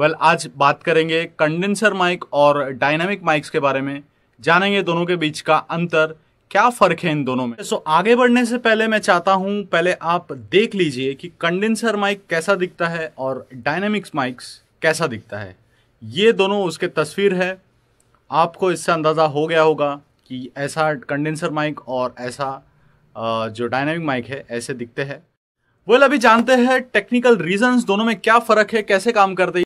well well, आज बात करेंगे कंडेंसर माइक और डायनामिक माइक्स के बारे में जानेंगे दोनों के बीच का अंतर क्या फ़र्क है इन दोनों में सो so, आगे बढ़ने से पहले मैं चाहता हूं पहले आप देख लीजिए कि कंडेंसर माइक कैसा दिखता है और डायनामिक्स माइक्स कैसा दिखता है ये दोनों उसके तस्वीर है आपको इससे अंदाज़ा हो गया होगा कि ऐसा कंडेंसर माइक और ऐसा जो डायनामिक माइक है ऐसे दिखते हैं वेल well, अभी जानते हैं टेक्निकल रीजंस दोनों में क्या फ़र्क है कैसे काम करते हैं